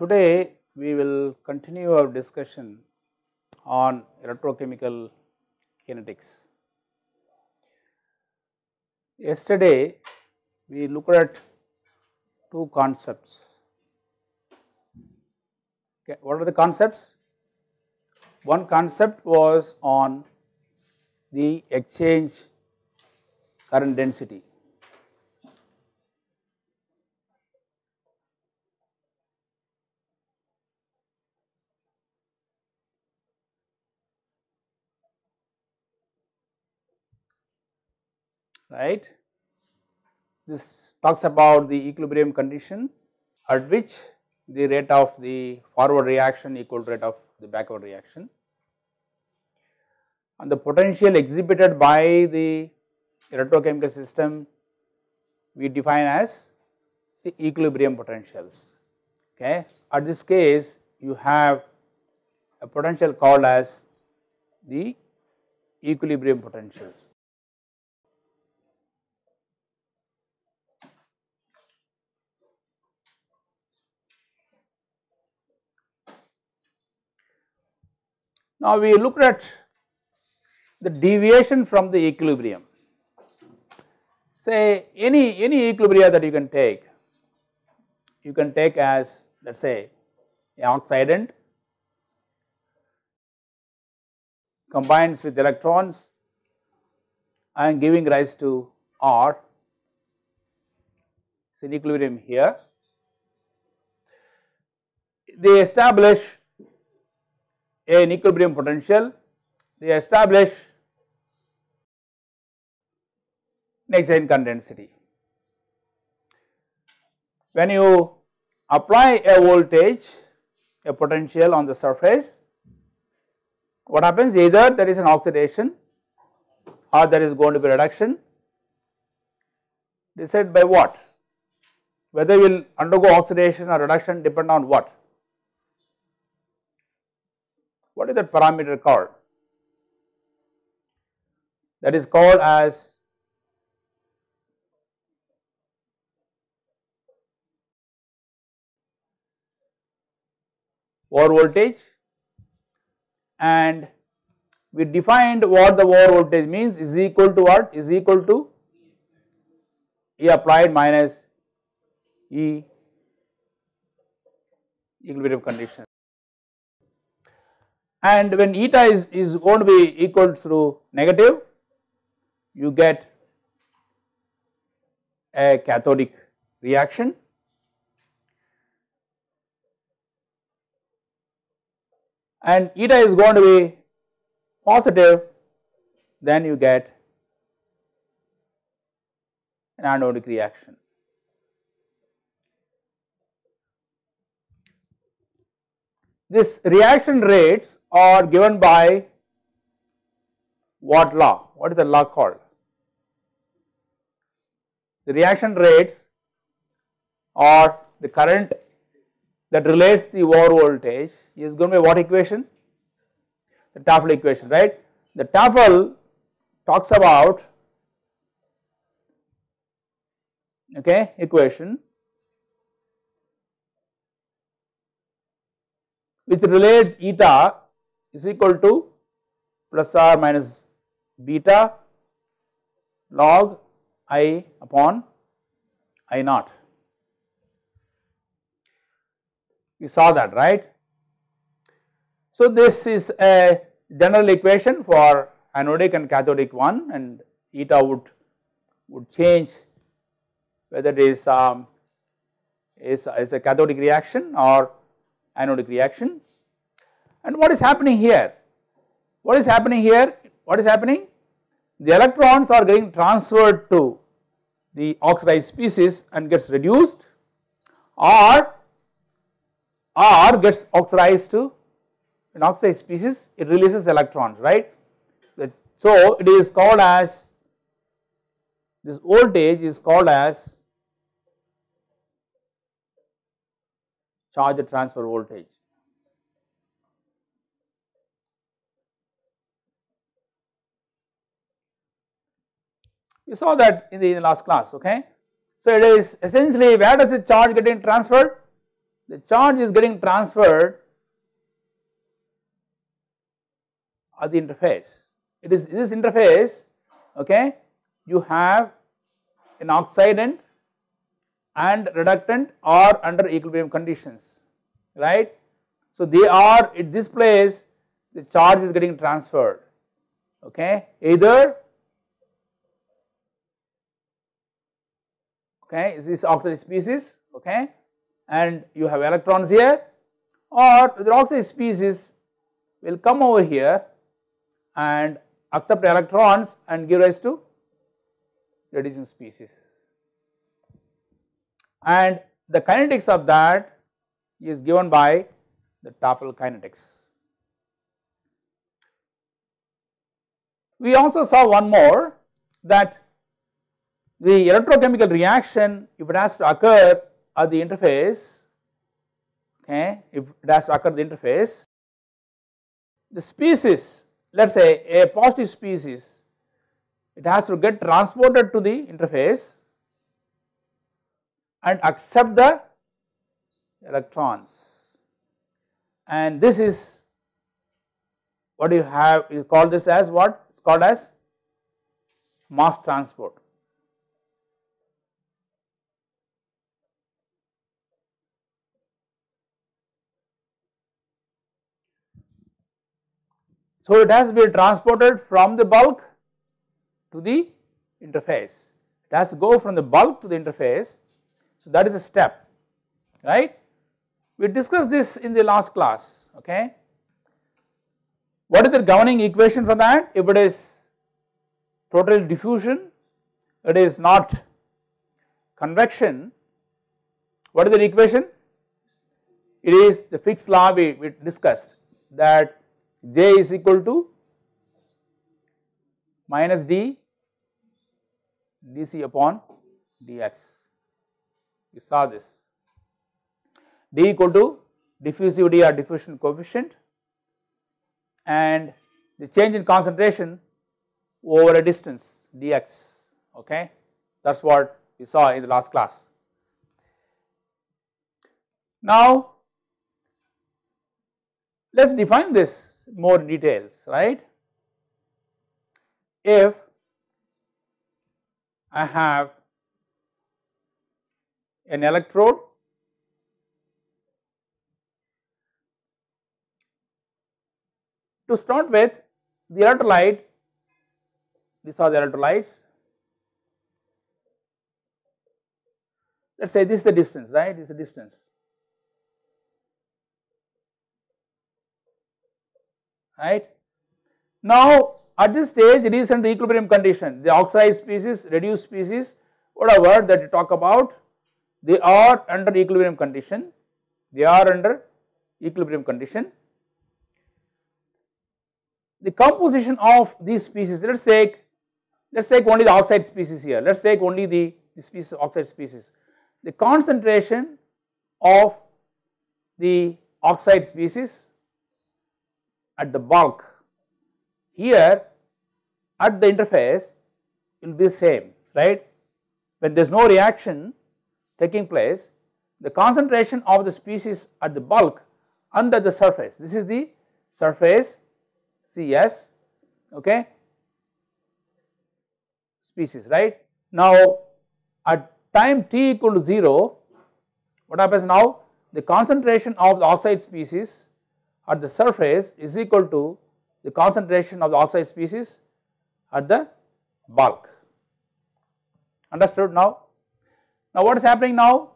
Today we will continue our discussion on electrochemical kinetics. Yesterday we looked at two concepts. Okay, what are the concepts? One concept was on the exchange current density right. This talks about the equilibrium condition at which the rate of the forward reaction equal to rate of the backward reaction and the potential exhibited by the electrochemical system we define as the equilibrium potentials okay. At this case you have a potential called as the equilibrium potentials. Now, we looked at the deviation from the equilibrium. Say any, any equilibria that you can take, you can take as let us say an oxidant combines with electrons and giving rise to R is in equilibrium here. They establish an equilibrium potential, they establish Nexen condensity. When you apply a voltage, a potential on the surface, what happens either there is an oxidation or there is going to be reduction said by what? Whether you will undergo oxidation or reduction depend on what? What is that parameter called? That is called as war voltage and we defined what the war voltage means is equal to what is equal to E applied minus E equilibrium condition and when eta is, is going to be equal to negative you get a cathodic reaction. and eta is going to be positive then you get an anodic reaction. This reaction rates are given by what law? What is the law called? The reaction rates or the current that relates the over voltage is going to be what equation? The Tafel equation, right? The Tafel talks about okay equation which relates eta is equal to plus R minus beta log i upon i naught. We saw that right. So, this is a general equation for anodic and cathodic one and eta would would change whether it is um, is, is a cathodic reaction or anodic reaction. And what is happening here? What is happening here? What is happening? The electrons are getting transferred to the oxidized species and gets reduced or R gets oxidized to an oxidized species it releases electrons right. So, it is called as this voltage is called as charge transfer voltage. You saw that in the, in the last class, okay. So, it is essentially where does the charge getting transferred? The charge is getting transferred at the interface. It is this interface, okay, you have an oxidant and reductant are under equilibrium conditions, right. So, they are at this place the charge is getting transferred, okay, either okay, this is oxygen species, okay, and you have electrons here or the oxygen species will come over here and accept electrons and give rise to reducing species and the kinetics of that is given by the Tafel kinetics. We also saw one more that the electrochemical reaction if it has to occur at the interface okay if it has to occur at the interface the species let us say a positive species it has to get transported to the interface and accept the electrons and this is what you have you call this as what it is called as mass transport. So, it has been transported from the bulk to the interface. It has to go from the bulk to the interface so, that is a step right. We discussed this in the last class okay. What is the governing equation for that? If it is total diffusion, it is not convection, what is the equation? It is the fixed law we, we discussed that J is equal to minus D dC upon dx you saw this. D equal to diffusivity or diffusion coefficient and the change in concentration over a distance dx okay that is what we saw in the last class. Now let us define this more details right if I have an electrode to start with the electrolyte these are the electrolytes let us say this is the distance right this is the distance right now at this stage it is under equilibrium condition the oxide species reduced species whatever that you talk about they are under equilibrium condition, they are under equilibrium condition. The composition of these species, let us take, let us take only the oxide species here, let us take only the, the species oxide species. The concentration of the oxide species at the bulk here at the interface will be the same right when there is no reaction taking place, the concentration of the species at the bulk under the surface. This is the surface CS, okay, species, right. Now, at time t equal to 0, what happens now? The concentration of the oxide species at the surface is equal to the concentration of the oxide species at the bulk. Understood now? Now what is happening now?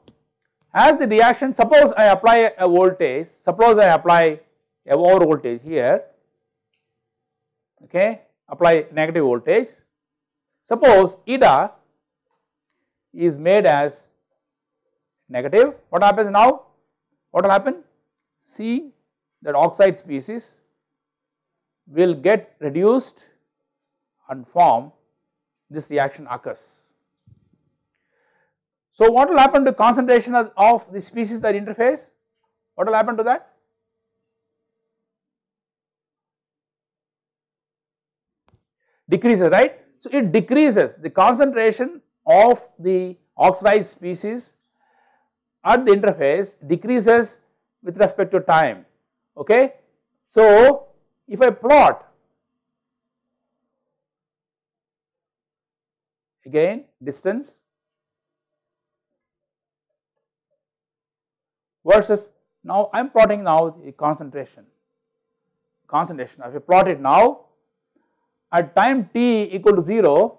As the reaction, suppose I apply a voltage, suppose I apply a over voltage here, okay, apply negative voltage. Suppose eta is made as negative, what happens now? What will happen? C that oxide species will get reduced and form this reaction occurs. So, what will happen to concentration of, of the species that interface? What will happen to that? Decreases, right? So, it decreases the concentration of the oxidized species at the interface decreases with respect to time, okay. So, if I plot again distance versus now I am plotting now the concentration, concentration. If you plot it now at time t equal to 0,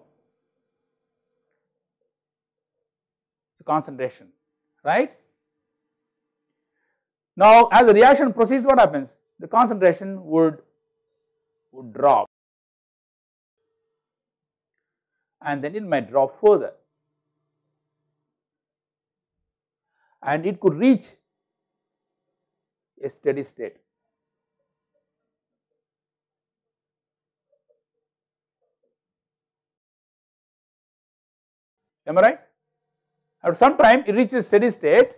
the concentration, right. Now, as the reaction proceeds, what happens? The concentration would, would drop and then it might drop further and it could reach a steady state. Am I right? At some time it reaches steady state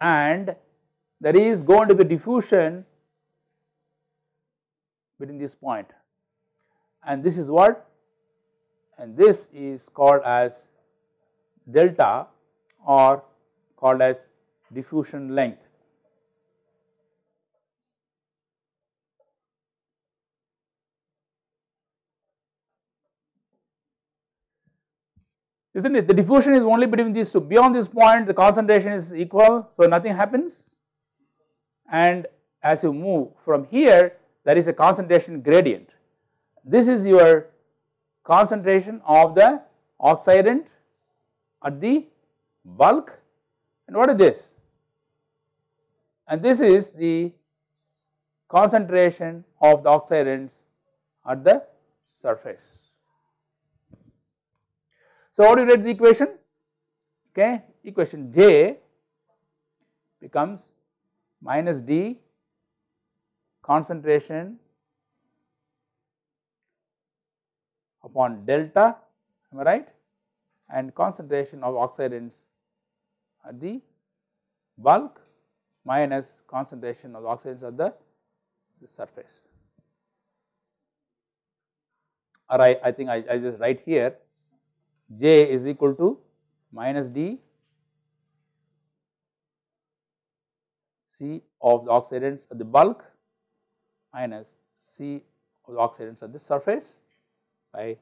and there is going to be diffusion between this point and this is what and this is called as delta or called as diffusion length. is not it? The diffusion is only between these two. Beyond this point the concentration is equal. So, nothing happens and as you move from here there is a concentration gradient. This is your concentration of the oxidant at the bulk and what is this? And this is the concentration of the oxidants at the surface. So, how do you write the equation? Okay, equation J becomes minus D concentration upon delta, am I right? And concentration of oxidants at the bulk minus concentration of oxidants at the, the surface. Or I, I think I, I just write here j is equal to minus d C of the oxidants at the bulk minus C of the oxidants at the surface by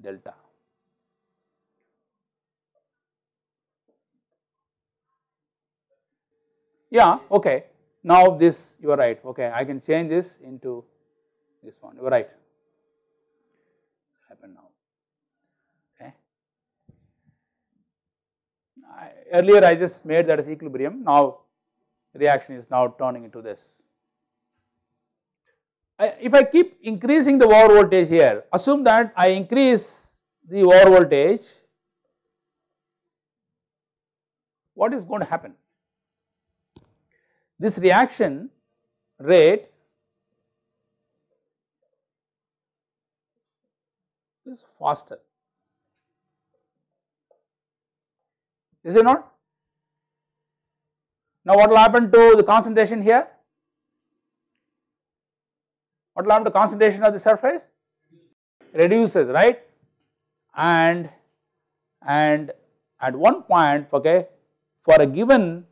delta. Yeah, okay. Now this you are right. Okay, I can change this into this one. You are right. Happen now. earlier I just made that as equilibrium, now reaction is now turning into this. I, if I keep increasing the over voltage here, assume that I increase the over voltage, what is going to happen? This reaction rate is faster is it not? Now what will happen to the concentration here? What will happen to concentration of the surface? Reduces, right? And and at one point, okay, for a given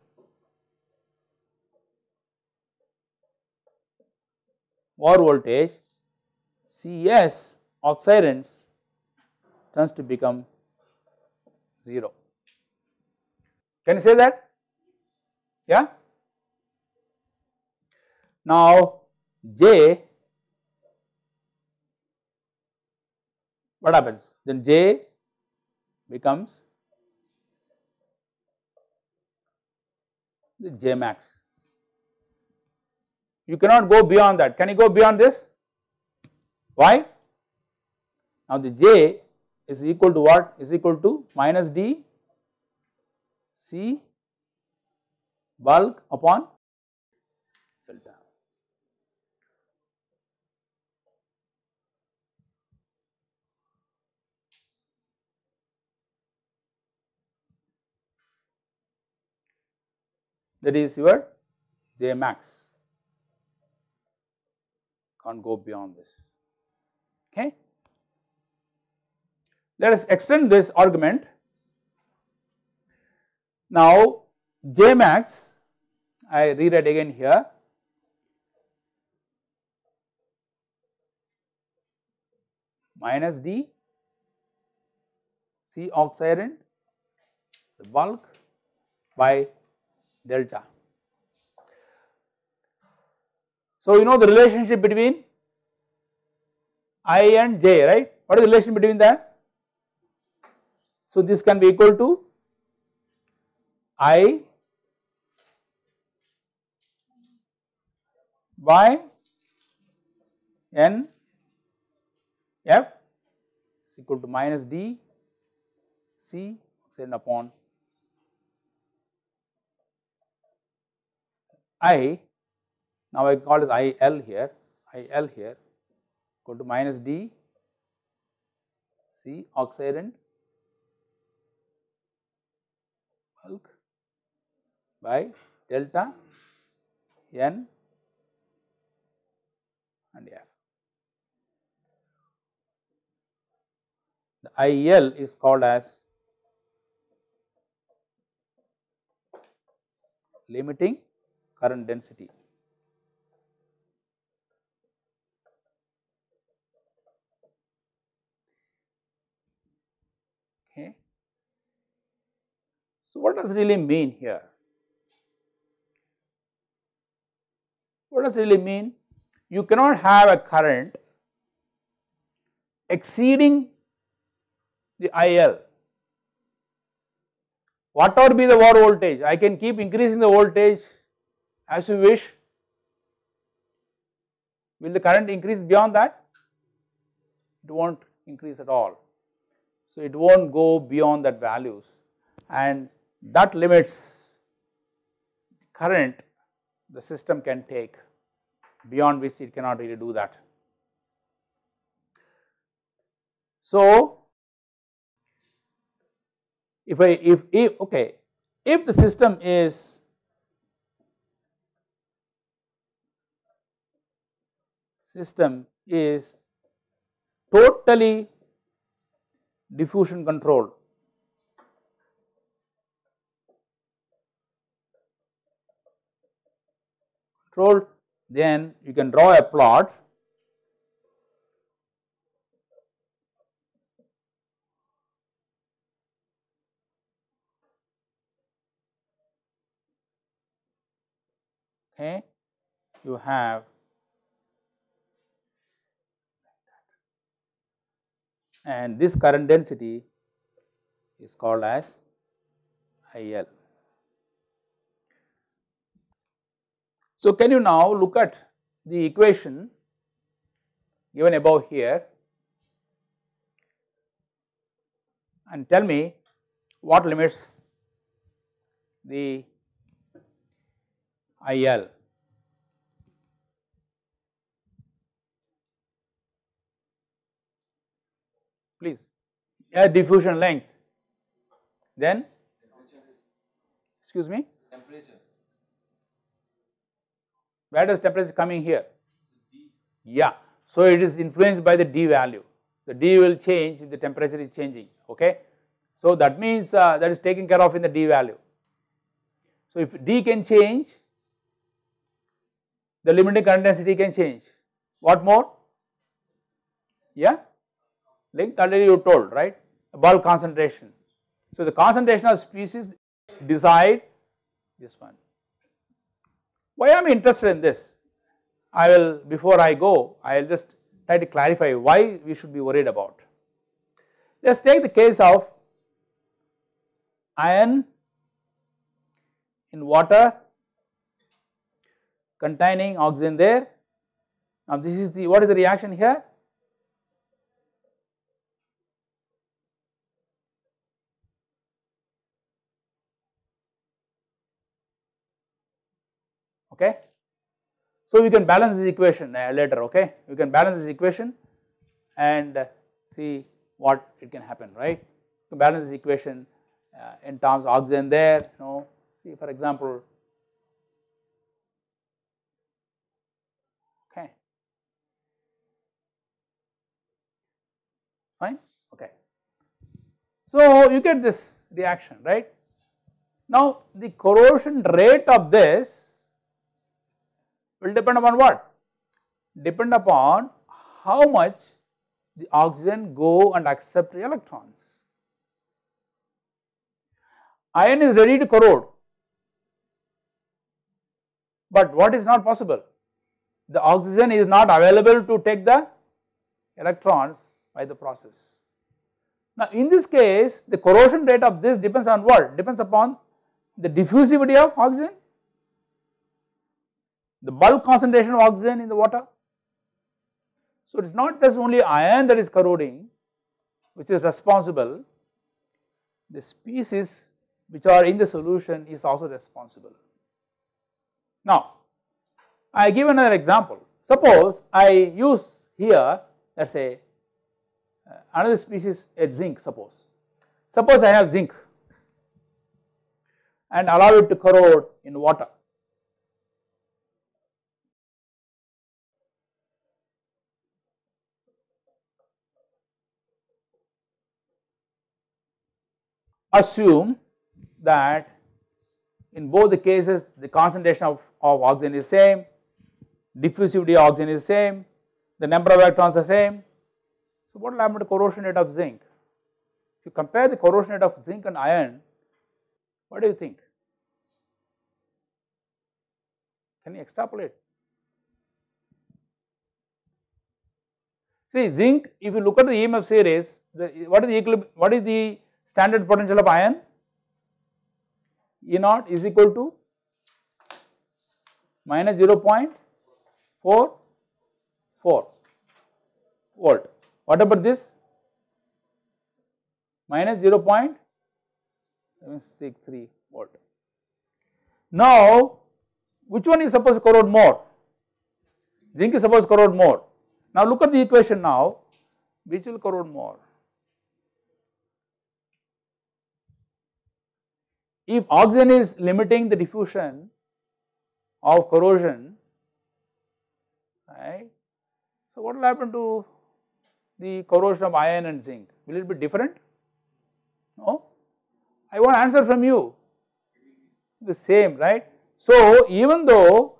or voltage Cs oxidants tends to become 0. Can you say that? Yeah. Now, J, what happens? Then J becomes the J max. You cannot go beyond that. Can you go beyond this? Why? Now, the J is equal to what? Is equal to minus D C bulk upon delta. That is your J max, can't go beyond this. Okay. Let us extend this argument now, J max I rewrite again here minus D C oxidant the bulk by delta. So, you know the relationship between I and J right what is the relation between that? So, this can be equal to I by N F is equal to minus D C then upon I now I call it I L here I L here equal to minus D C oxide and bulk by delta n and f. The IL is called as limiting current density. Okay. So, what does really mean here? What does it really mean? You cannot have a current exceeding the IL. Whatever be the voltage, I can keep increasing the voltage as you wish. Will the current increase beyond that? It won't increase at all. So, it won't go beyond that values and that limits current the system can take beyond which it cannot really do that. So, if I if, if okay if the system is system is totally diffusion controlled controlled then you can draw a plot okay you have and this current density is called as IL. So, can you now look at the equation given above here and tell me what limits the IL. please air diffusion length then excuse me temperature where does temperature coming here? Yeah. So it is influenced by the D value. The D will change if the temperature is changing. Okay. So that means uh, that is taken care of in the D value. So if D can change, the limiting current density can change. What more? Yeah. Length already you told right. The bulk concentration. So the concentration of species decide this one. Why am I interested in this? I will before I go I will just try to clarify why we should be worried about. Let us take the case of iron in water containing oxygen there. Now, this is the what is the reaction here? So, we can balance this equation uh, later okay, we can balance this equation and uh, see what it can happen right. To balance this equation uh, in terms of oxygen there you know see for example okay fine okay. So, you get this reaction right. Now, the corrosion rate of this will depend upon what? Depend upon how much the oxygen go and accept electrons. Iron is ready to corrode, but what is not possible? The oxygen is not available to take the electrons by the process. Now, in this case the corrosion rate of this depends on what? Depends upon the diffusivity of oxygen the bulk concentration of oxygen in the water. So, it is not just only iron that is corroding which is responsible, the species which are in the solution is also responsible. Now, I give another example. Suppose I use here let us say uh, another species at zinc suppose. Suppose I have zinc and allow it to corrode in water assume that in both the cases the concentration of, of oxygen is same, diffusivity of oxygen is same, the number of electrons are same. So, what will happen to corrosion rate of zinc? If you compare the corrosion rate of zinc and iron, what do you think? Can you extrapolate? See zinc, if you look at the EMF series, the, what is the equilibrium, what is the standard potential of ion E naught is equal to minus 0.44 volt. What about this? Minus 0.63 volt. Now, which one is supposed to corrode more? Zinc is supposed to corrode more. Now, look at the equation now, which will corrode more? If oxygen is limiting the diffusion of corrosion, right, so what will happen to the corrosion of iron and zinc? Will it be different? No. I want answer from you. The same, right? So even though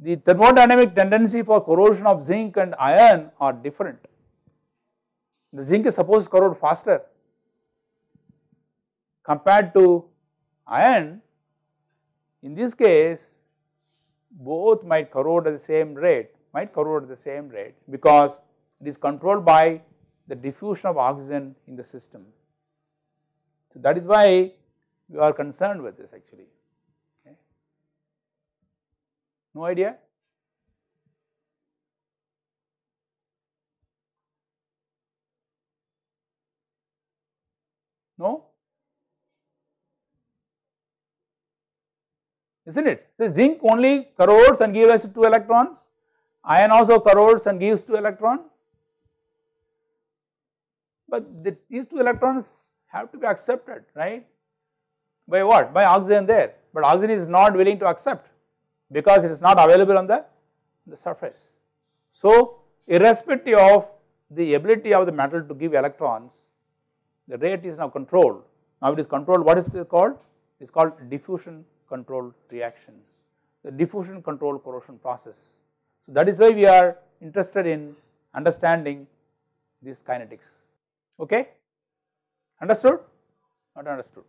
the thermodynamic tendency for corrosion of zinc and iron are different, the zinc is supposed to corrode faster compared to and in this case both might corrode at the same rate, might corrode at the same rate because it is controlled by the diffusion of oxygen in the system. So, that is why we are concerned with this actually. Okay. No idea? No? isn't it? So, zinc only corrodes and gives 2 electrons, iron also corrodes and gives 2 electrons, but the, these 2 electrons have to be accepted, right? By what? By oxygen there, but oxygen is not willing to accept because it is not available on the, the surface. So, irrespective of the ability of the metal to give electrons, the rate is now controlled. Now, it is controlled what is called? It is called diffusion control reactions, the diffusion control corrosion process. So, that is why we are interested in understanding these kinetics. Okay? Understood? Not understood.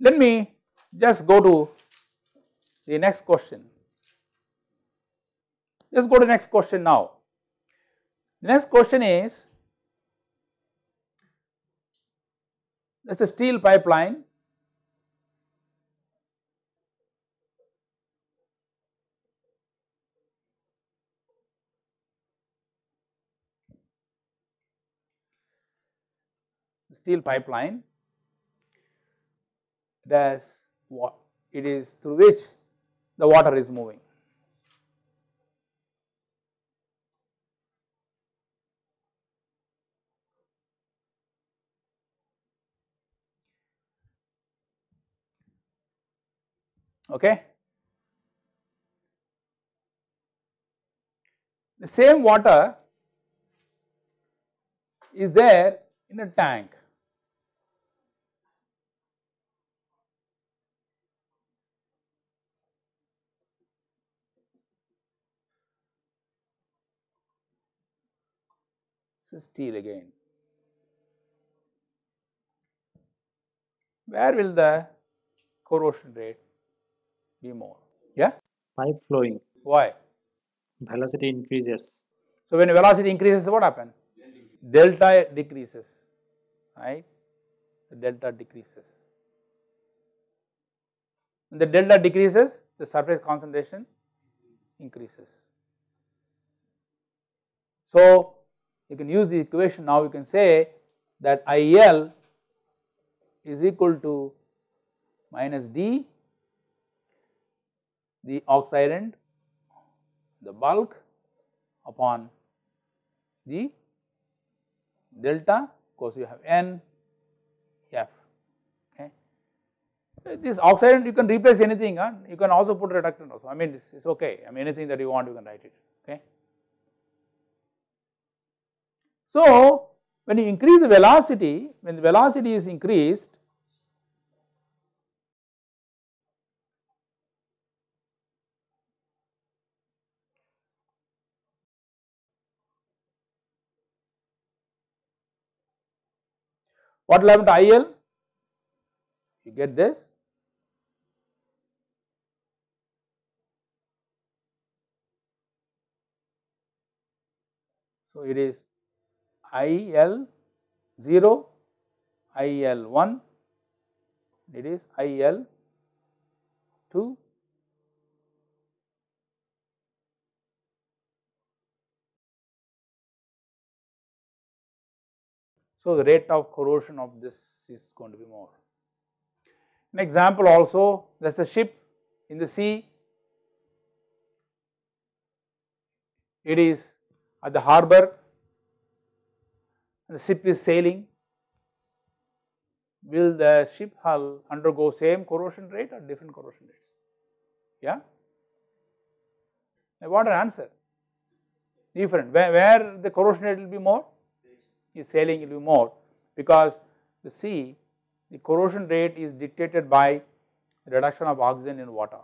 Let me just go to the next question. Just go to the next question now. The next question is that is a steel pipeline. steel pipeline it has it is through which the water is moving. okay. The same water is there in a tank. This is steel again. Where will the corrosion rate be more. Yeah? Pipe flowing. Why? Velocity increases. So, when velocity increases, what happens? Delta decreases, right? The delta decreases. When the delta decreases, the surface concentration increases. So, you can use the equation now, you can say that IL is equal to minus d the oxidant, the bulk upon the delta because you have N F. Okay. This oxidant you can replace anything, huh? you can also put reductant also. I mean, this is okay. I mean, anything that you want, you can write it. Okay. So, when you increase the velocity, when the velocity is increased, What will happen to IL? You get this. So, it is IL 0, IL 1, it is IL 2 So, the rate of corrosion of this is going to be more. An example also there is a ship in the sea, it is at the harbor the ship is sailing. Will the ship hull undergo same corrosion rate or different corrosion rates? Yeah? I want an answer. Different. Where, where the corrosion rate will be more? is sailing a little more because the sea the corrosion rate is dictated by reduction of oxygen in water.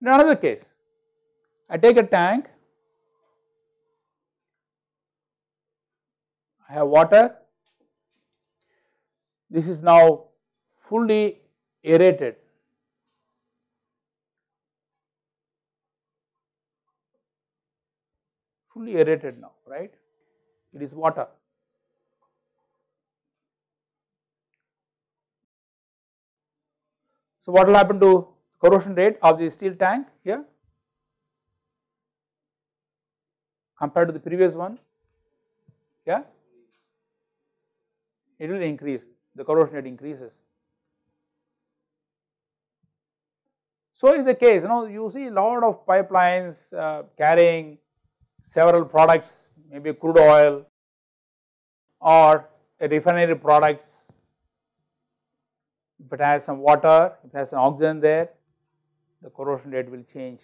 In another case, I take a tank, I have water, this is now fully aerated fully aerated now, right? It is water. So, what will happen to corrosion rate of the steel tank here compared to the previous one? Yeah, it will increase, the corrosion rate increases. So, is the case you know you see a lot of pipelines uh, carrying several products maybe crude oil or refinery products, if it has some water, if it has an oxygen there, the corrosion rate will change,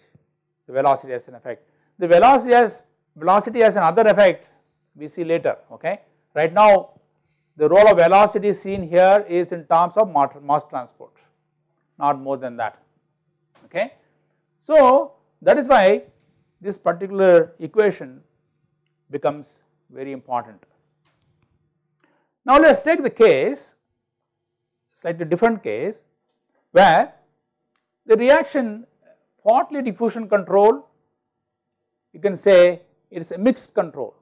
the velocity has an effect. The velocity has, velocity has another effect we see later, okay. Right now the role of velocity seen here is in terms of mass transport, not more than that, okay. So that is why this particular equation becomes very important. Now let us take the case slightly different case where the reaction partly diffusion control you can say it is a mixed control.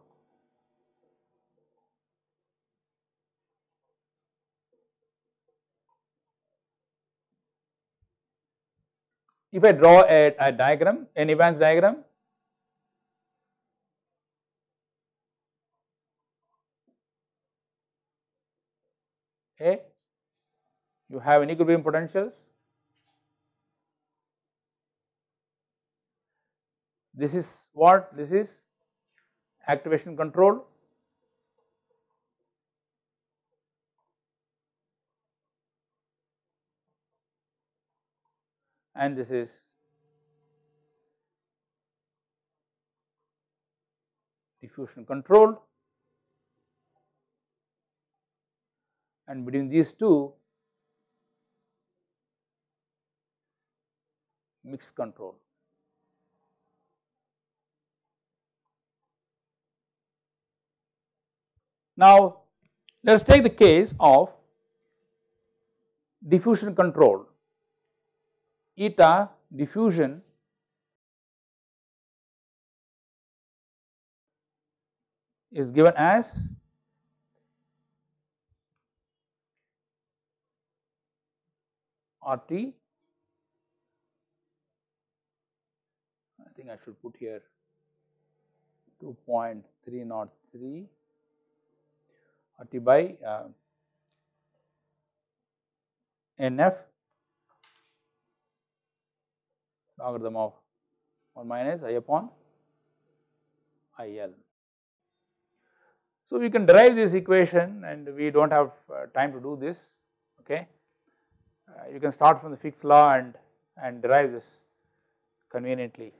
If I draw a, a diagram an Evans diagram A, You have an equilibrium potentials. This is what? This is activation control. And this is diffusion control. and between these two mix control. Now, let us take the case of diffusion control eta diffusion is given as RT. I think I should put here 2.303 RT by uh, NF logarithm of 1 minus I upon IL. So, we can derive this equation and we do not have uh, time to do this okay. Uh, you can start from the Fick's law and, and derive this conveniently.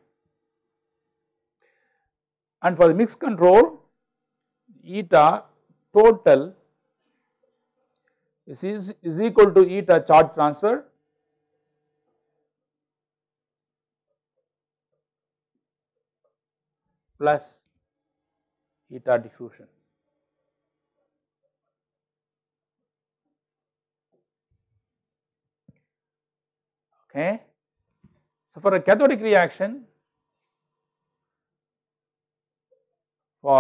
And for the mix control, eta total is, is equal to eta charge transfer plus eta diffusion. Eh? So, for a cathodic reaction, for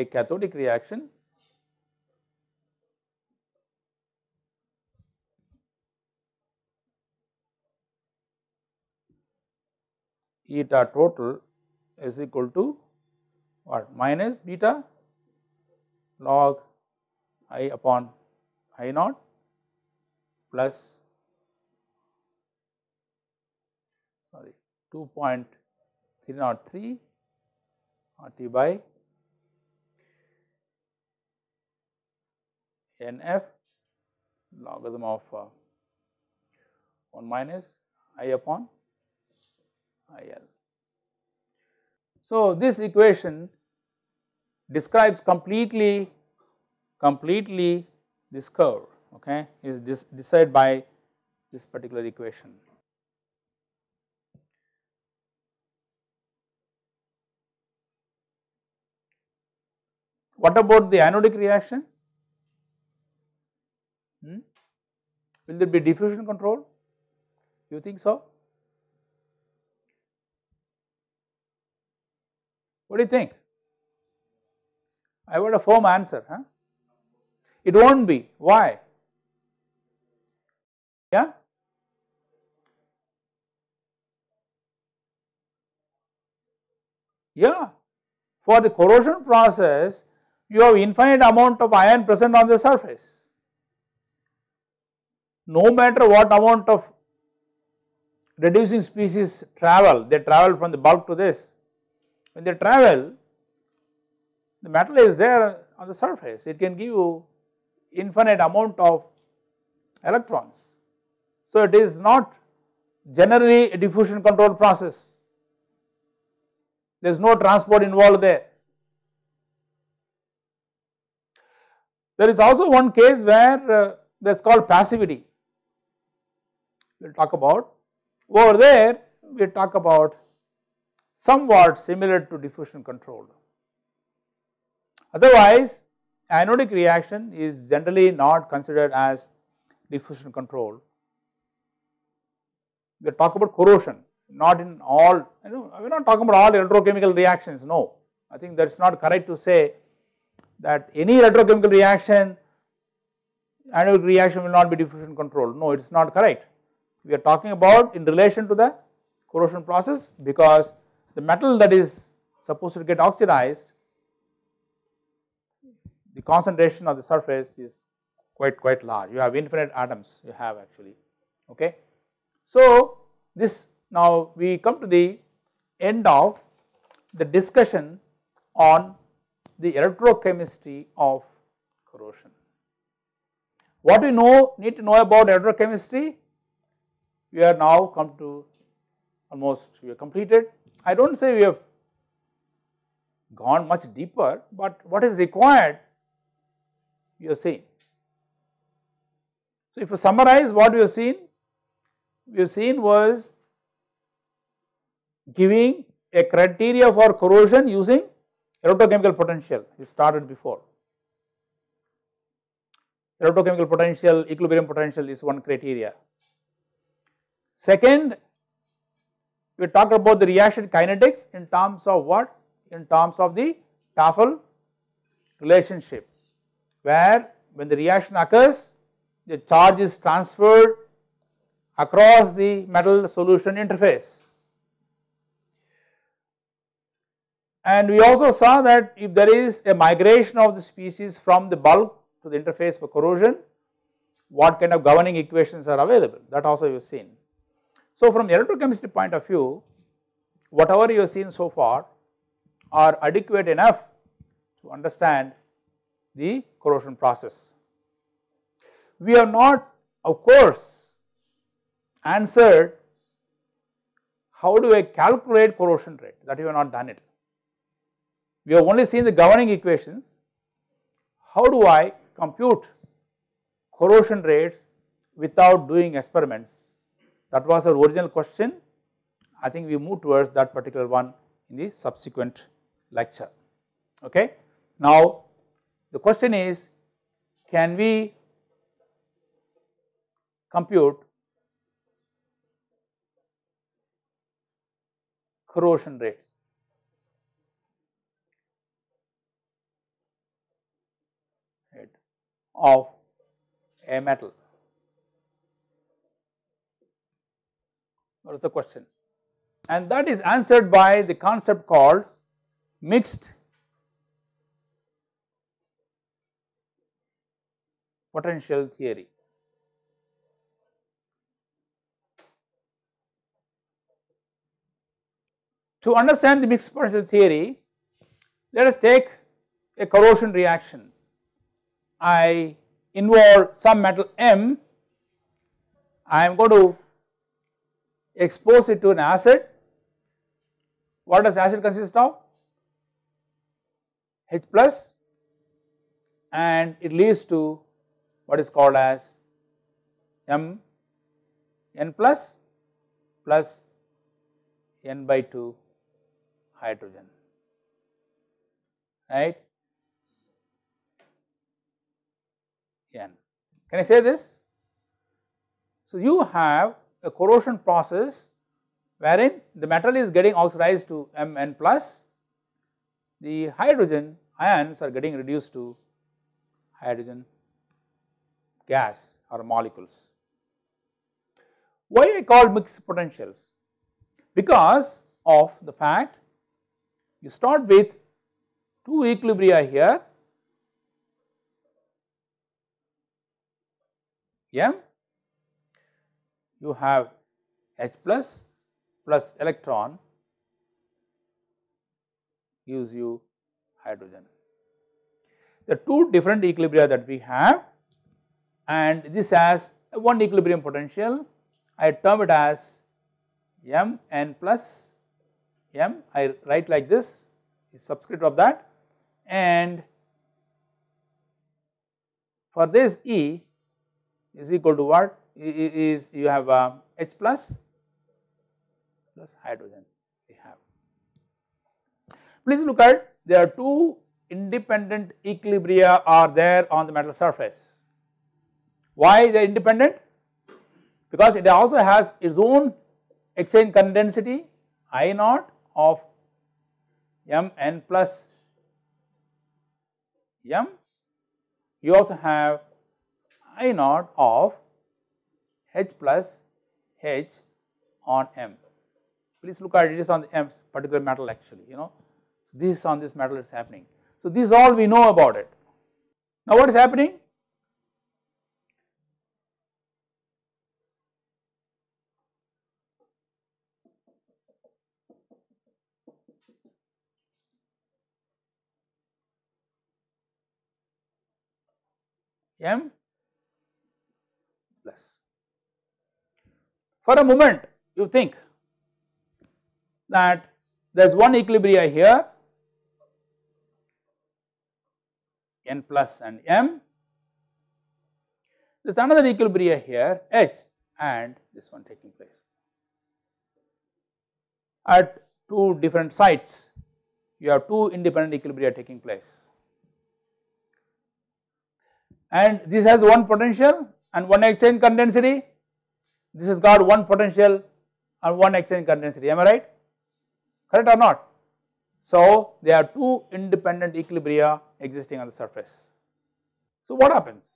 a cathodic reaction, eta total is equal to what minus beta log i upon i naught plus 2.303 RT by NF logarithm of uh, 1 minus I upon IL. So, this equation describes completely completely this curve okay is decided by this particular equation What about the anodic reaction? Hmm? Will there be diffusion control? You think so? What do you think? I want a firm answer. Huh? It won't be. Why? Yeah? Yeah. For the corrosion process, you have infinite amount of ion present on the surface. No matter what amount of reducing species travel, they travel from the bulk to this. When they travel, the metal is there on the surface, it can give you infinite amount of electrons. So, it is not generally a diffusion control process, there is no transport involved there. There is also one case where uh, that is called passivity, we will talk about. Over there we talk about somewhat similar to diffusion control. Otherwise anodic reaction is generally not considered as diffusion control. We talk about corrosion, not in all, you know, we are not talking about all electrochemical reactions, no. I think that is not correct to say that any electrochemical reaction anaerobic reaction will not be diffusion controlled. No, it is not correct. We are talking about in relation to the corrosion process because the metal that is supposed to get oxidized, the concentration of the surface is quite, quite large. You have infinite atoms, you have actually, okay. So, this now we come to the end of the discussion on the electrochemistry of corrosion. What we know need to know about electrochemistry? We are now come to almost we have completed. I do not say we have gone much deeper, but what is required you have seen. So, if you summarize what we have seen, we have seen was giving a criteria for corrosion using Electrochemical potential is started before. Electrochemical potential, equilibrium potential is one criteria. Second, we talked about the reaction kinetics in terms of what? In terms of the Tafel relationship, where when the reaction occurs, the charge is transferred across the metal solution interface And we also saw that if there is a migration of the species from the bulk to the interface for corrosion, what kind of governing equations are available that also you have seen. So, from electrochemistry point of view, whatever you have seen so far are adequate enough to understand the corrosion process. We have not of course answered how do I calculate corrosion rate that you have not done it we have only seen the governing equations. How do I compute corrosion rates without doing experiments? That was our original question. I think we move towards that particular one in the subsequent lecture. Okay. Now, the question is can we compute corrosion rates? of a metal? What is the question? And that is answered by the concept called mixed potential theory. To understand the mixed potential theory, let us take a corrosion reaction. I involve some metal M, I am going to expose it to an acid. What does acid consist of? H plus and it leads to what is called as M N plus plus N by 2 hydrogen, right. n. Can I say this? So, you have a corrosion process wherein the metal is getting oxidized to Mn plus, the hydrogen ions are getting reduced to hydrogen gas or molecules. Why I call mixed potentials? Because of the fact you start with two equilibria here m, you have H plus plus electron gives you hydrogen. The two different equilibria that we have and this has one equilibrium potential I term it as m n plus m I write like this is subscript of that and for this E is equal to what is you have a H uh, plus H plus plus hydrogen we have. Please look at there are two independent equilibria are there on the metal surface. Why they are independent? Because it also has its own exchange condensity I naught of m n plus m. You also have I naught of H plus H on M. Please look at it is on the M particular metal actually you know this on this metal is happening. So, this is all we know about it. Now, what is happening? M For a moment you think that there is one equilibria here n plus and m, there is another equilibria here h and this one taking place at two different sites you have two independent equilibria taking place and this has one potential and one exchange condensity this has got one potential and one exchange density. am I right? Correct or not? So, there are two independent equilibria existing on the surface. So, what happens?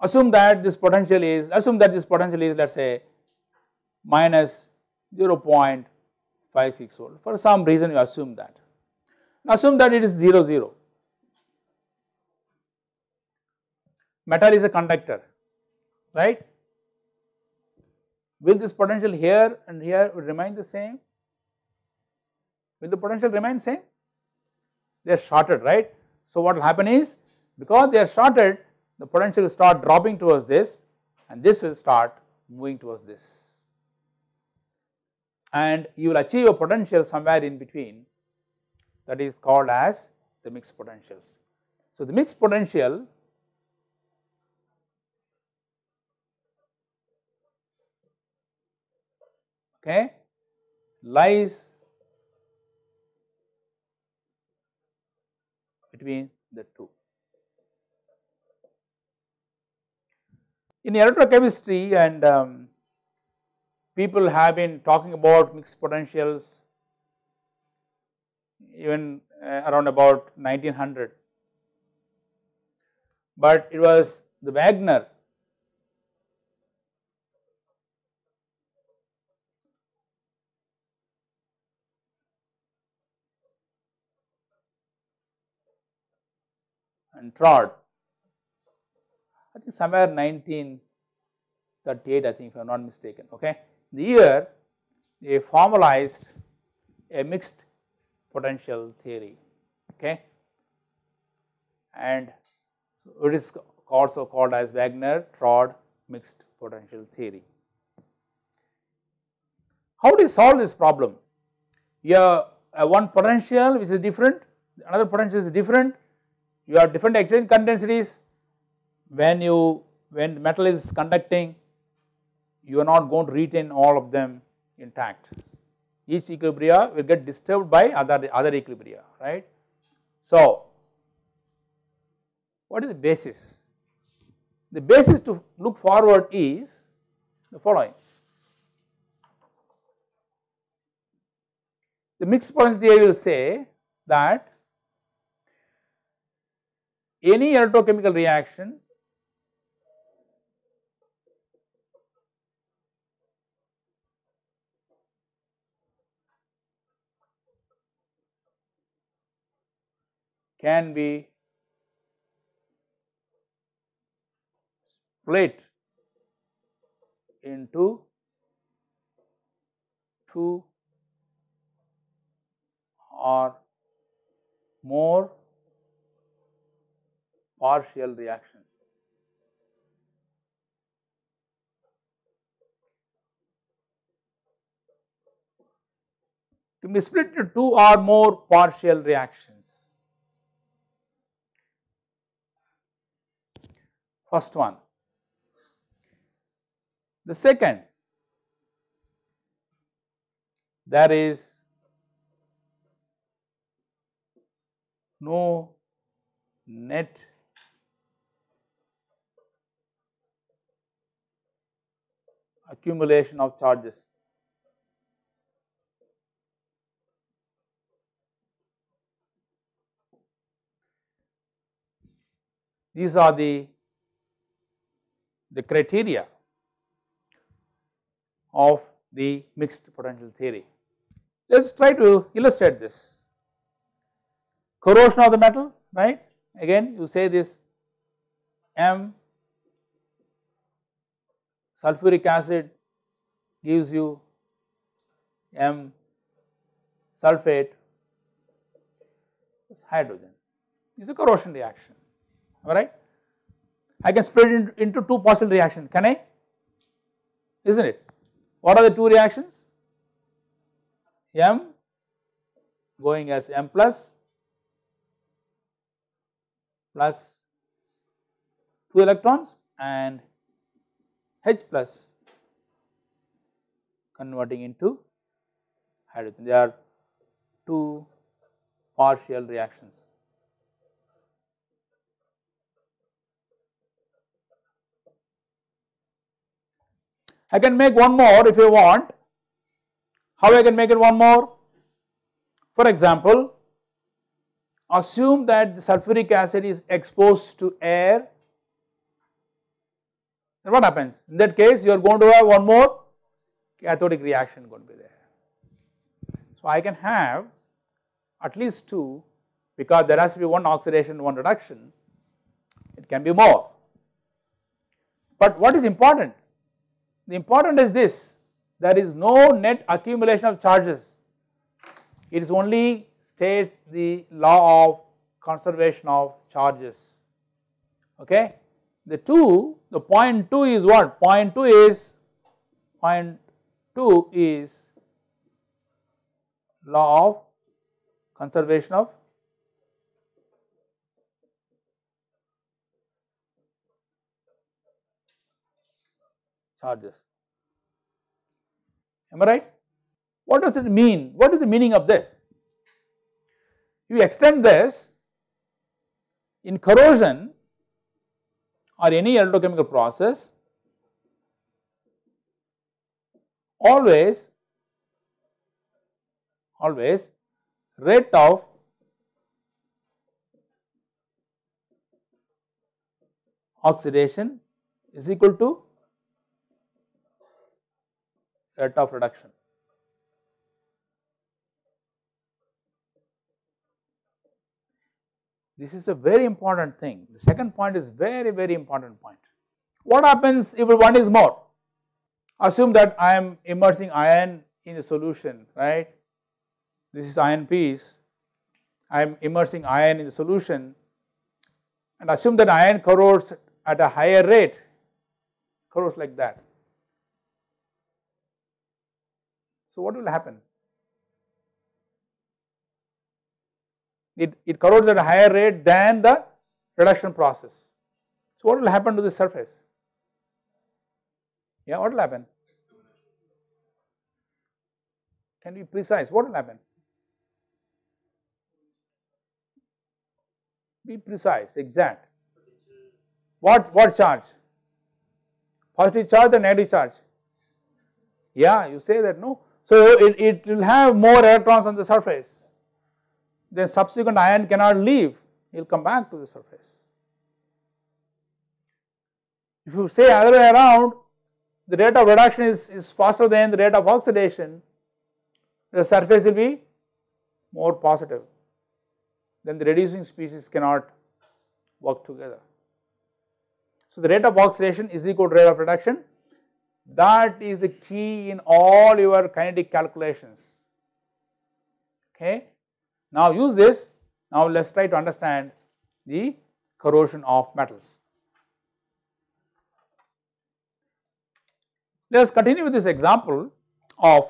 Assume that this potential is, assume that this potential is let us say minus 0.56 volt. For some reason you assume that. Now, assume that it is 0, 0. Metal is a conductor, right? Will this potential here and here remain the same? Will the potential remain same? They are shorted, right? So, what will happen is because they are shorted, the potential will start dropping towards this and this will start moving towards this. And you will achieve a potential somewhere in between that is called as the mixed potentials. So, the mixed potential okay, lies between the two. In electrochemistry and um, people have been talking about mixed potentials even uh, around about 1900, but it was the Wagner and trod. I think somewhere 1938, I think, if I am not mistaken. Okay, the year they formalized a mixed potential theory. Okay, and it is also called as Wagner Trod mixed potential theory. How do you solve this problem? You have uh, one potential which is different, another potential is different, you have different exchange condensities when you when metal is conducting you are not going to retain all of them intact each equilibria will get disturbed by other other equilibria right. So, what is the basis? The basis to look forward is the following. The mixed potential theory will say that any electrochemical reaction can be split into two or more Partial reactions. can be split into two or more partial reactions. First one. The second, there is no net accumulation of charges. These are the, the criteria of the mixed potential theory. Let us try to illustrate this. Corrosion of the metal, right? Again, you say this M sulfuric acid gives you M sulfate is hydrogen. It's a corrosion reaction, alright. I can split it into two possible reactions, can I? Isn't it? What are the two reactions? M going as M plus plus 2 electrons and H plus converting into hydrogen. There are two partial reactions. I can make one more if you want. How I can make it one more? For example, assume that the sulfuric acid is exposed to air then what happens? In that case, you are going to have one more cathodic reaction going to be there. So I can have at least two because there has to be one oxidation, one reduction, it can be more. But what is important? The important is this, there is no net accumulation of charges. It is only states the law of conservation of charges, okay. The 2, the point 2 is what? Point 2 is, point 2 is law of conservation of charges. Am I right? What does it mean? What is the meaning of this? You extend this in corrosion, or any electrochemical process, always, always rate of oxidation is equal to rate of reduction. This is a very important thing. The second point is very, very important point. What happens if one is more? Assume that I am immersing iron in a solution, right? This is iron piece. I am immersing iron in the solution and assume that iron corrodes at a higher rate, corrodes like that. So, what will happen? It, it corrodes at a higher rate than the reduction process. So what will happen to the surface? Yeah, what will happen? Can be precise? What will happen? Be precise, exact. What what charge? Positive charge and negative charge? Yeah, you say that no. So it, it will have more electrons on the surface then subsequent ion cannot leave, it will come back to the surface. If you say other way around, the rate of reduction is, is faster than the rate of oxidation, the surface will be more positive. Then the reducing species cannot work together. So, the rate of oxidation is equal to rate of reduction. That is the key in all your kinetic calculations. Okay. Now, use this. Now, let us try to understand the corrosion of metals. Let us continue with this example of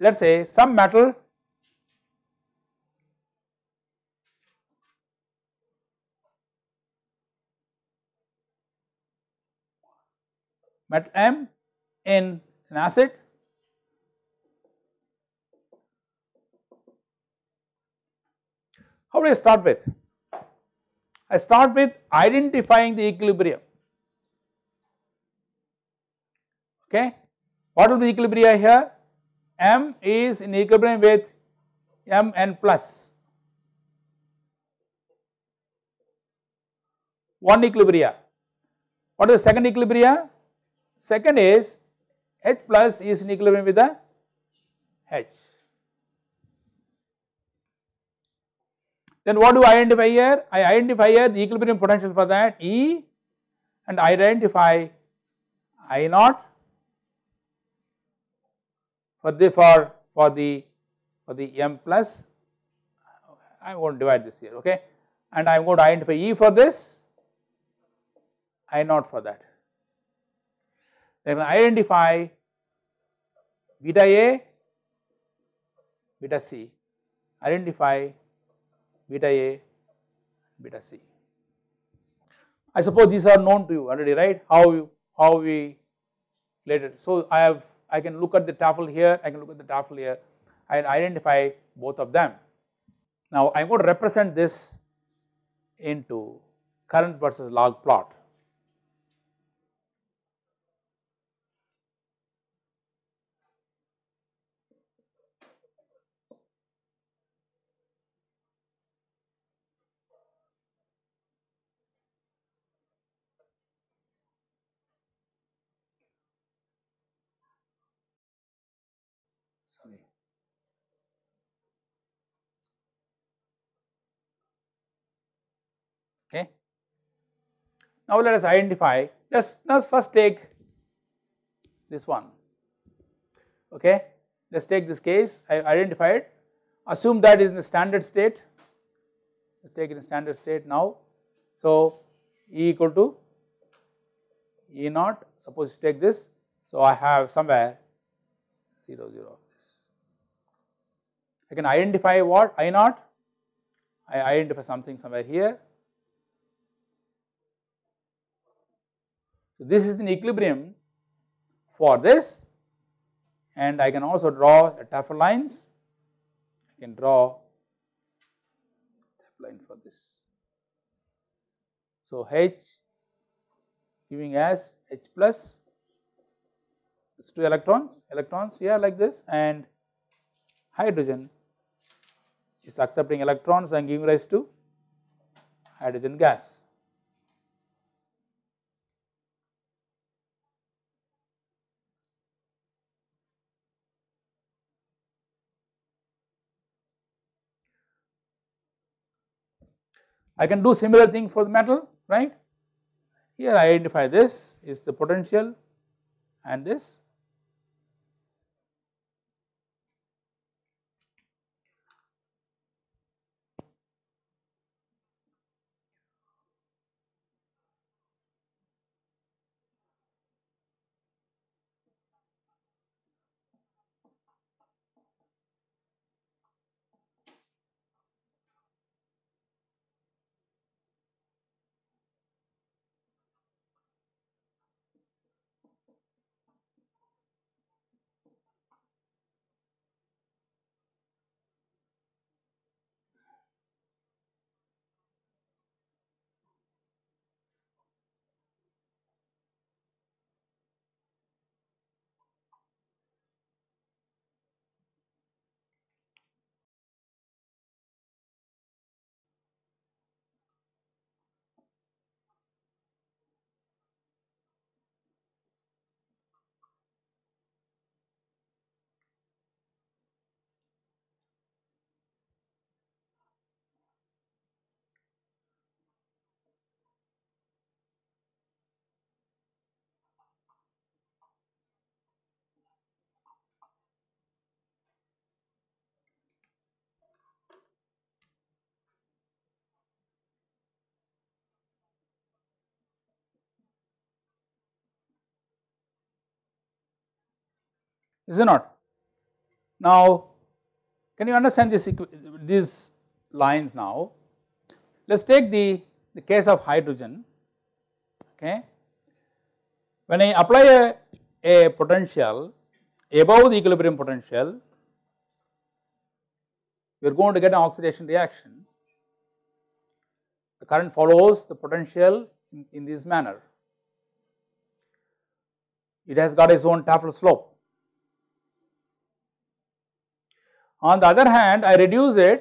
let us say some metal metal M in an acid How do I start with? I start with identifying the equilibrium. Okay. What will be equilibrium here? M is in equilibrium with Mn plus. One equilibria. What is the second equilibria? Second is H plus is in equilibrium with the H. Then what do I identify here? I identify here the equilibrium potential for that E and I identify I naught for the for, for the for the M plus I am going to divide this here okay and I am going to identify E for this I naught for that. Then I identify beta A beta C identify beta A, beta C. I suppose these are known to you already, right? How you, how we later. So I have I can look at the tafel here, I can look at the tafel here and identify both of them. Now I am going to represent this into current versus log plot. Now let us identify, let us, let us first take this one, okay. Let us take this case, I identified, assume that is in the standard state, let us take it in standard state now. So, E equal to E naught, suppose you take this, so I have somewhere 0 0 of this. I can identify what I naught, I identify something somewhere here So, this is an equilibrium for this and I can also draw a tougher lines, I can draw line for this. So, H giving as H plus it's two electrons, electrons here like this and hydrogen is accepting electrons and giving rise to hydrogen gas. I can do similar thing for the metal, right. Here I identify this is the potential and this is it not? Now, can you understand this, these lines now? Let us take the, the case of hydrogen, okay. When I apply a, a potential above the equilibrium potential, we are going to get an oxidation reaction. The current follows the potential in, in this manner. It has got its own Tafel slope. On the other hand, I reduce it,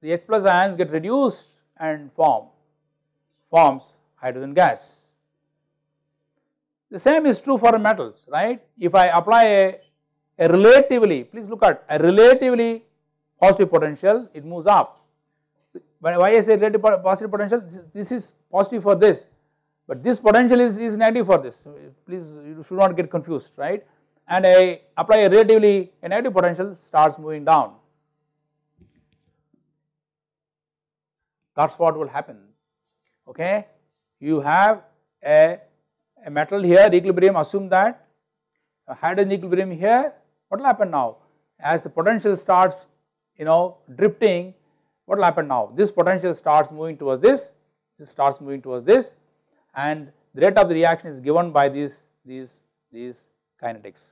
the H plus ions get reduced and form, forms hydrogen gas. The same is true for metals, right. If I apply a, a relatively, please look at a relatively positive potential, it moves up. When, why I say relative positive potential, this, this is positive for this, but this potential is, is negative for this. Please, you should not get confused, right and I apply a relatively a negative potential starts moving down. That's what will happen. Okay, you have a, a metal here equilibrium. Assume that a hydrogen equilibrium here. What will happen now? As the potential starts, you know, drifting. What will happen now? This potential starts moving towards this. This starts moving towards this, and the rate of the reaction is given by these these these kinetics.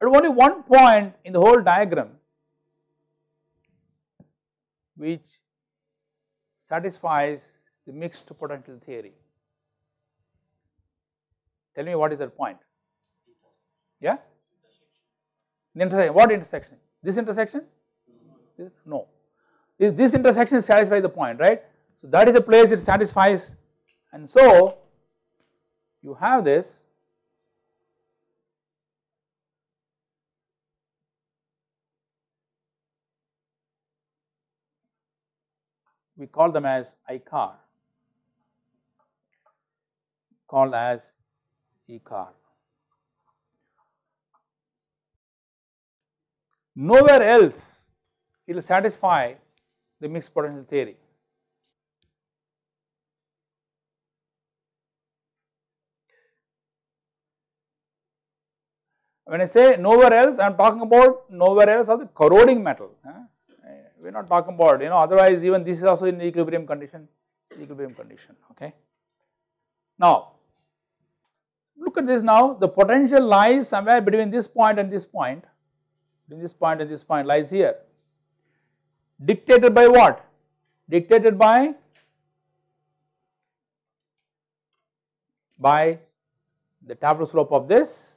At only one point in the whole diagram which satisfies the mixed potential theory. Tell me what is that point? Yeah? The intersection. What intersection? This intersection? No. Is this intersection satisfies the point, right? So, that is the place it satisfies and so you have this we call them as icar called as icar nowhere else it will satisfy the mixed potential theory When I say nowhere else, I am talking about nowhere else of the corroding metal. We are not talking about, you know, otherwise even this is also in equilibrium condition, equilibrium condition, okay. Now, look at this now, the potential lies somewhere between this point and this point, between this point and this point lies here. Dictated by what? Dictated by by the taper slope of this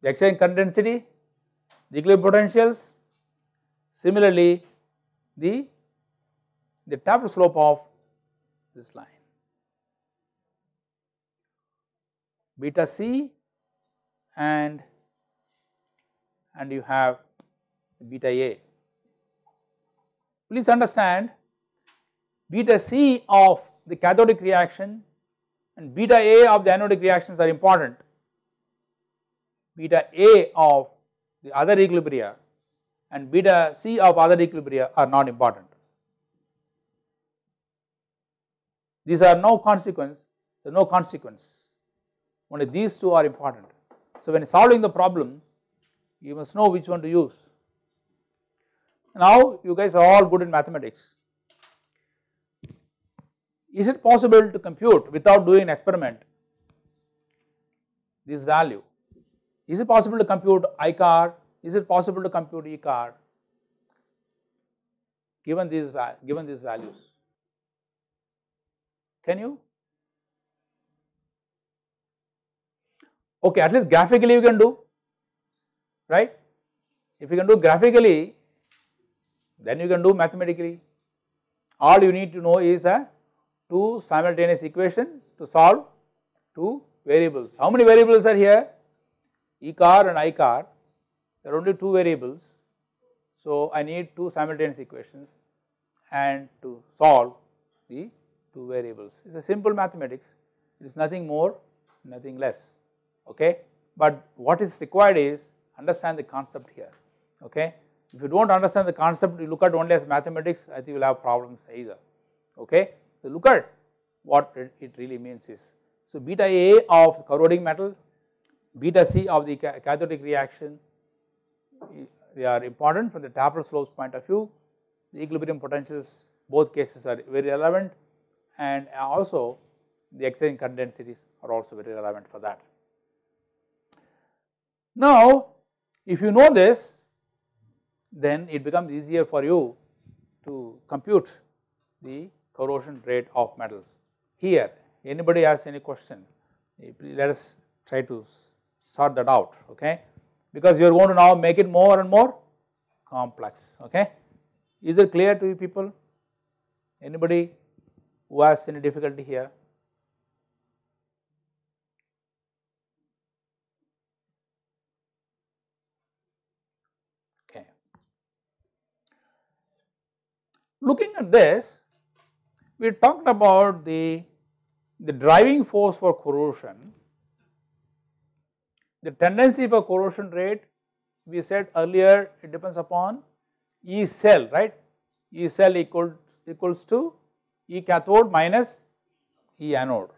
the exchange current density, the equilibrium potentials. Similarly, the, the taper slope of this line. beta c and and you have beta a. Please understand beta c of the cathodic reaction and beta a of the anodic reactions are important beta A of the other equilibria and beta C of other equilibria are not important. These are no consequence, are no consequence, only these two are important. So, when solving the problem, you must know which one to use. Now, you guys are all good in mathematics. Is it possible to compute without doing an experiment this value? Is it possible to compute I car? Is it possible to compute E car? Given these, given these values. Can you? Okay, at least graphically you can do, right? If you can do graphically, then you can do mathematically. All you need to know is a uh, two simultaneous equation to solve two variables. How many variables are here? E car and I car, there are only two variables. So, I need two simultaneous equations and to solve the two variables. It is a simple mathematics, it is nothing more, nothing less, okay. But what is required is understand the concept here, okay. If you do not understand the concept, you look at only as mathematics, I think you will have problems either, okay. So, look at what it really means is. So, beta A of corroding metal beta C of the cathodic reaction they are important from the Tapper slopes point of view. The equilibrium potentials both cases are very relevant and also the exchange current densities are also very relevant for that. Now, if you know this then it becomes easier for you to compute the corrosion rate of metals. Here anybody has any question let us try to sort that out okay because you are going to now make it more and more complex okay. Is it clear to you people? Anybody who has any difficulty here? Okay. Looking at this, we talked about the, the driving force for corrosion the tendency for corrosion rate we said earlier it depends upon E cell right, E cell equals equals to E cathode minus E anode.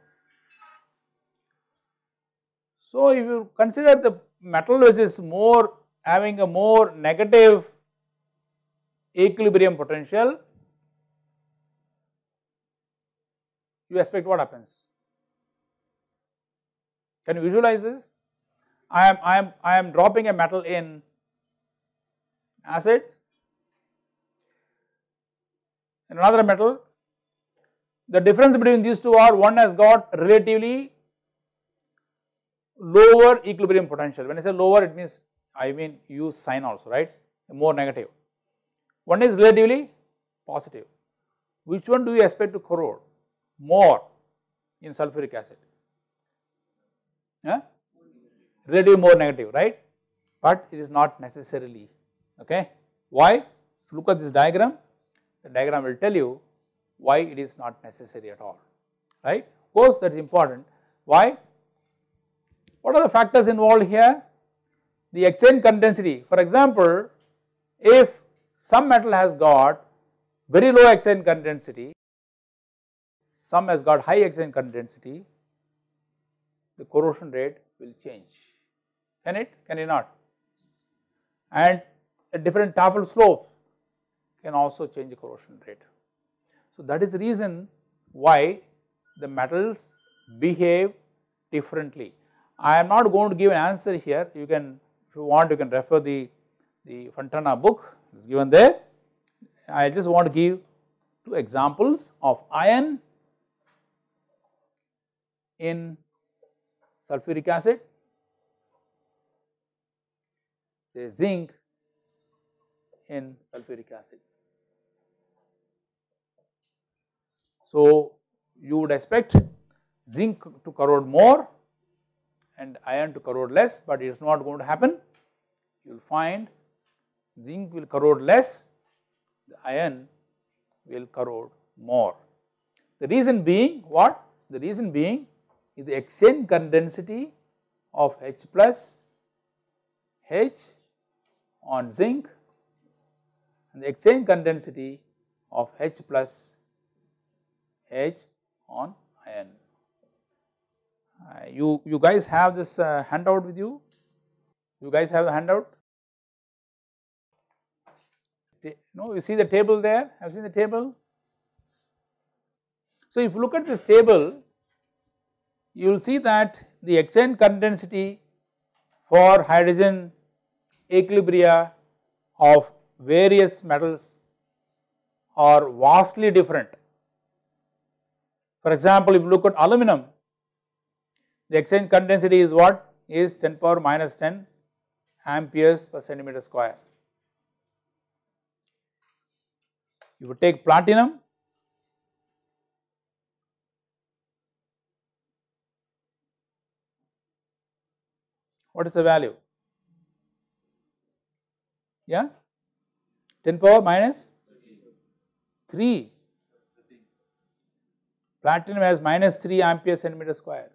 So, if you consider the metal which is more having a more negative equilibrium potential, you expect what happens? Can you visualize this? I am, I am, I am dropping a metal in acid and another metal. The difference between these two are one has got relatively lower equilibrium potential. When I say lower, it means I mean use sign also, right? More negative. One is relatively positive. Which one do you expect to corrode more in sulfuric acid? Yeah? relatively more negative, right? But it is not necessarily, okay. Why? If you look at this diagram, the diagram will tell you why it is not necessary at all, right. Of course, that is important. Why? What are the factors involved here? The exchange condensity. For example, if some metal has got very low exchange condensity, some has got high exchange condensity, the corrosion rate will change. Can it? Can it not? And a different Tafel slope can also change the corrosion rate. So, that is the reason why the metals behave differently. I am not going to give an answer here. You can, if you want, you can refer the, the Fontana book, it is given there. I just want to give two examples of iron in sulfuric acid say zinc in sulfuric acid. So, you would expect zinc to corrode more and iron to corrode less, but it is not going to happen. You will find zinc will corrode less, the iron will corrode more. The reason being what? The reason being is the exchange density of H plus H on zinc and the exchange condensity of H plus H on iron. Uh, you, you guys have this uh, handout with you? You guys have the handout? no, you see the table there? Have you seen the table? So, if you look at this table, you will see that the exchange condensity for hydrogen equilibria of various metals are vastly different. For example, if you look at aluminum, the exchange current density is what? Is 10 power minus 10 amperes per centimeter square. If you take platinum, what is the value? yeah 10 power minus 3 platinum has minus 3 ampere centimeter square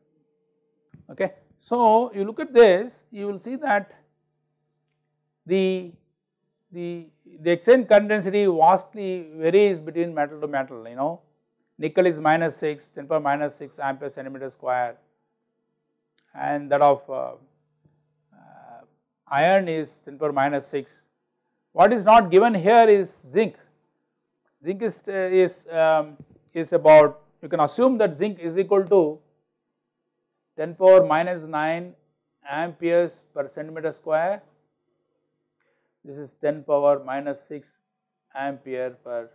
okay so you look at this you will see that the the the exchange condensity vastly varies between metal to metal you know nickel is minus 6 10 power minus 6 ampere centimeter square and that of uh, uh, iron is 10 power minus 6 what is not given here is zinc. Zinc is, uh, is, um, is about, you can assume that zinc is equal to 10 power minus 9 amperes per centimeter square. This is 10 power minus 6 ampere per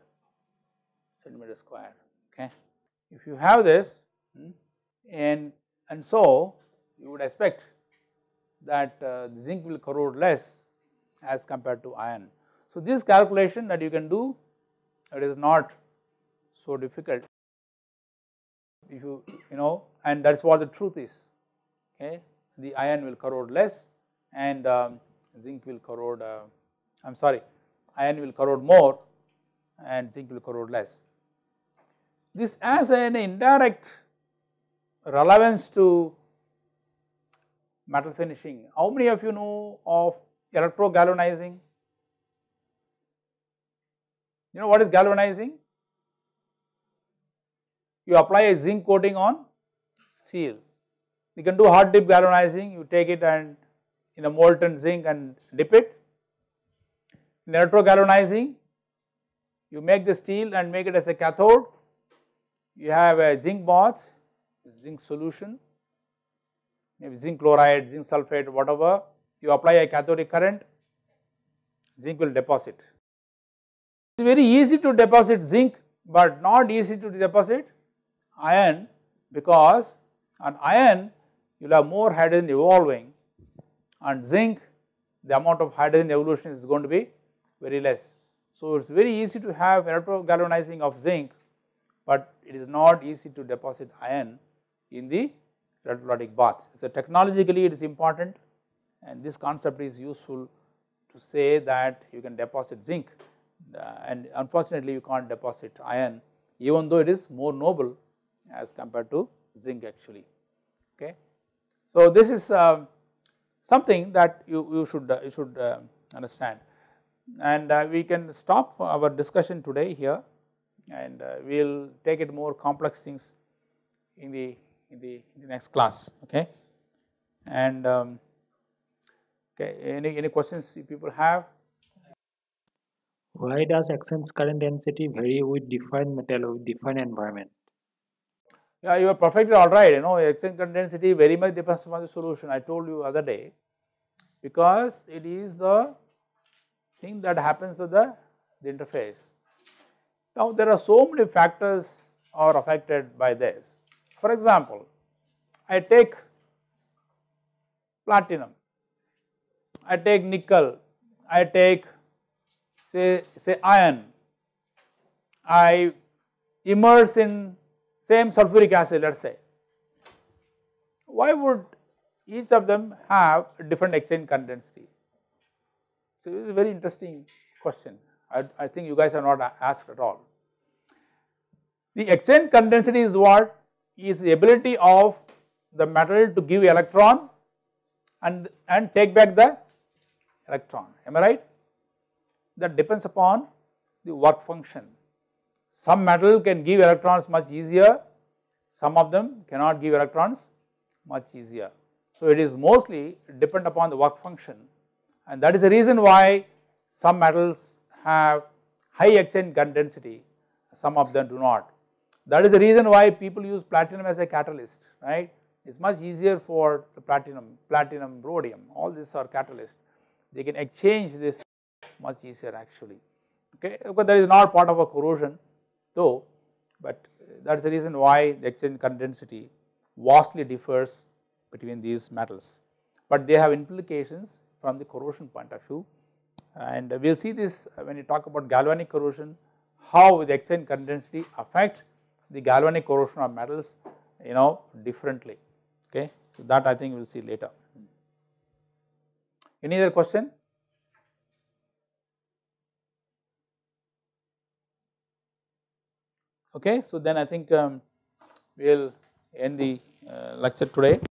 centimeter square. Okay. If you have this hmm, and, and so you would expect that uh, zinc will corrode less as compared to iron. So, this calculation that you can do it is not so difficult if you you know and that is what the truth is okay the iron will corrode less and um, zinc will corrode uh, I am sorry iron will corrode more and zinc will corrode less. This has an indirect relevance to metal finishing. How many of you know of galvanizing. You know what is galvanizing? You apply a zinc coating on steel. You can do hot dip galvanizing, you take it and in a molten zinc and dip it. In galvanizing. you make the steel and make it as a cathode. You have a zinc bath, zinc solution, maybe zinc chloride, zinc sulfate, whatever you apply a cathodic current, zinc will deposit. It is very easy to deposit zinc, but not easy to deposit iron because on iron you will have more hydrogen evolving and zinc the amount of hydrogen evolution is going to be very less. So, it is very easy to have electrogalvanizing of zinc, but it is not easy to deposit iron in the electrolytic bath. So, technologically it is important and this concept is useful to say that you can deposit zinc uh, and unfortunately you can't deposit iron even though it is more noble as compared to zinc actually okay. So, this is uh, something that you, you should uh, you should um, understand and uh, we can stop our discussion today here and uh, we will take it more complex things in the in the, in the next class okay and um, Okay, any, any questions people have? Why does Accent's current density vary with different metal with different environment? Yeah, you are perfectly all right. You know, Accent current density very much depends upon the solution. I told you other day because it is the thing that happens to the, the interface. Now, there are so many factors are affected by this. For example, I take platinum I take nickel, I take say, say iron, I immerse in same sulfuric acid let us say. Why would each of them have different exchange condensity? So, this is a very interesting question. I, I think you guys are not asked at all. The exchange condensity is what? Is the ability of the metal to give electron and, and take back the electron, am I right? That depends upon the work function. Some metal can give electrons much easier, some of them cannot give electrons much easier. So, it is mostly depend upon the work function and that is the reason why some metals have high exchange gun density, some of them do not. That is the reason why people use platinum as a catalyst, right. It is much easier for the platinum, platinum, rhodium, all these are catalysts they can exchange this much easier actually. Okay, because that is not part of a corrosion though, but that is the reason why the exchange current density vastly differs between these metals, but they have implications from the corrosion point of view and we will see this when you talk about galvanic corrosion how the exchange current density affects the galvanic corrosion of metals you know differently okay so that I think we will see later. Any other question? Okay, so then I think um, we will end the uh, lecture today.